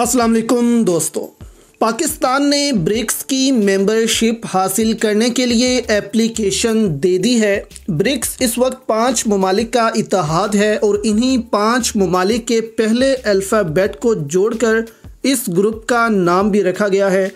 अस्सलाम वालेकुम दोस्तों पाकिस्तान ने ब्रिक्स की मेंबरशिप हासिल करने के लिए एप्लीकेशन दे दी है ब्रिक्स इस वक्त पांच ममालिक का इतिहाद है और इन्हीं पांच ममालिक के पहले अल्फ़ाबेट को जोड़कर इस ग्रुप का नाम भी रखा गया है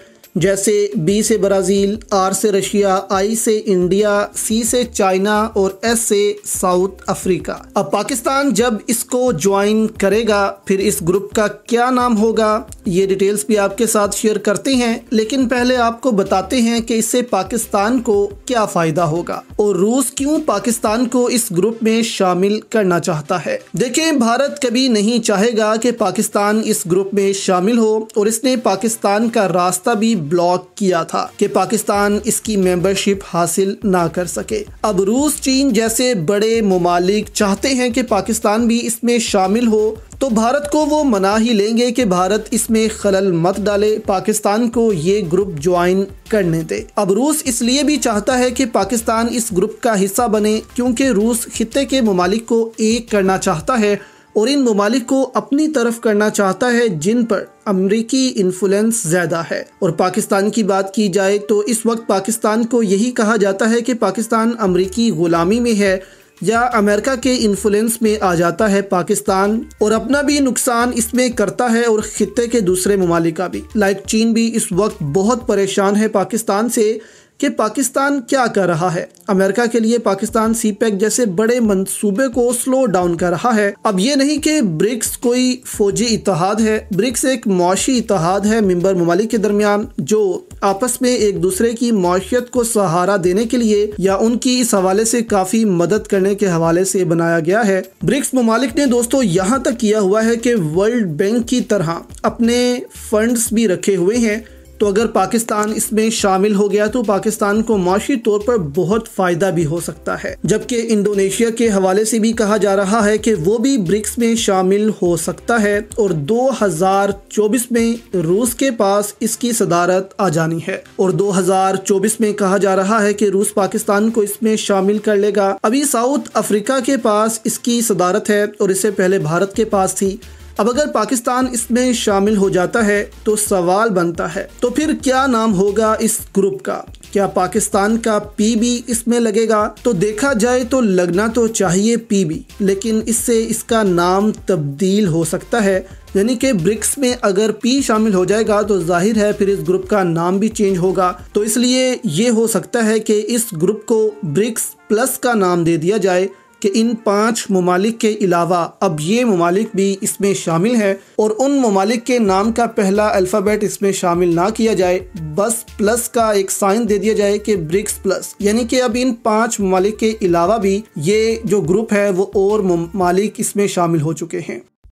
जैसे बी से ब्राज़ील आर से रशिया आई से इंडिया सी से चाइना और एस से साउथ अफ्रीका अब पाकिस्तान जब इसको ज्वाइन करेगा फिर इस ग्रुप का क्या नाम होगा ये डिटेल्स भी आपके साथ शेयर करते हैं लेकिन पहले आपको बताते हैं कि इससे पाकिस्तान को क्या फ़ायदा होगा और रूस क्यों पाकिस्तान को इस ग्रुप में शामिल करना चाहता है देखें भारत कभी नहीं चाहेगा कि पाकिस्तान इस ग्रुप में शामिल हो और इसने पाकिस्तान का रास्ता भी ब्लॉक किया था कि पाकिस्तान इसकी मेंबरशिप हासिल ना कर सके अब रूस चीन जैसे बड़े ममालिक चाहते हैं कि पाकिस्तान भी इसमें शामिल हो तो भारत को वो मना ही लेंगे कि भारत इसमें खलल मत डाले पाकिस्तान को ये ग्रुप ज्वाइन करने दे अब रूस इसलिए भी चाहता है कि पाकिस्तान इस ग्रुप का हिस्सा बने क्योंकि रूस खत्े के ममालिक को एक करना चाहता है और इन ममालिक को अपनी तरफ करना चाहता है जिन पर अमरीकी इन्फ्लुएंस ज़्यादा है और पाकिस्तान की बात की जाए तो इस वक्त पाकिस्तान को यही कहा जाता है कि पाकिस्तान अमरीकी ग़ुलामी में है या अमेरिका के इन्फ्लुएंस में आ जाता है पाकिस्तान और अपना भी नुकसान इसमें करता है और ख़त्े के दूसरे ममालिक भी लाइक चीन भी इस वक्त बहुत परेशान है पाकिस्तान से कि पाकिस्तान क्या कर रहा है अमेरिका के लिए पाकिस्तान सी पैक e जैसे बड़े मंसूबे को स्लो डाउन कर रहा है अब ये नहीं कि ब्रिक्स कोई फौजी इतिहाद है ब्रिक्स एक मुआशी इतिहाद है मेंबर ममालिक के दरमियान जो आपस में एक दूसरे की माशियत को सहारा देने के लिए या उनकी इस हवाले से काफी मदद करने के हवाले से बनाया गया है ब्रिक्स ममालिक ने दोस्तों यहाँ तक किया हुआ है कि वर्ल्ड बैंक की तरह अपने फंड्स भी रखे हुए हैं तो अगर पाकिस्तान इसमें शामिल हो गया तो पाकिस्तान को माशी तौर पर बहुत फ़ायदा भी हो सकता है जबकि इंडोनेशिया के हवाले से भी कहा जा रहा है कि वो भी ब्रिक्स में शामिल हो सकता है और 2024 में रूस के पास इसकी सदारत आ जानी है और 2024 में कहा जा रहा है कि रूस पाकिस्तान को इसमें शामिल कर लेगा अभी साउथ अफ्रीका के पास इसकी सदारत है और इससे पहले भारत के पास थी अब अगर पाकिस्तान इसमें शामिल हो जाता है तो सवाल बनता है तो फिर क्या नाम होगा इस ग्रुप का क्या पाकिस्तान का पी भी इसमें लगेगा तो देखा जाए तो लगना तो चाहिए पी भी लेकिन इससे इसका नाम तब्दील हो सकता है यानी कि ब्रिक्स में अगर पी शामिल हो जाएगा तो जाहिर है फिर इस ग्रुप का नाम भी चेंज होगा तो इसलिए ये हो सकता है कि इस ग्रुप को ब्रिक्स प्लस का नाम दे दिया जाए कि इन पाँच ममालिक के अलावा अब ये ममालिक भी इसमें शामिल हैं और उन ममालिक के नाम का पहला अल्फ़ाबेट इसमें शामिल ना किया जाए बस प्लस का एक साइन दे दिया जाए कि ब्रिक्स प्लस यानी कि अब इन पाँच ममालिक के अलावा भी ये जो ग्रुप है वो और ममालिक इसमें शामिल हो चुके हैं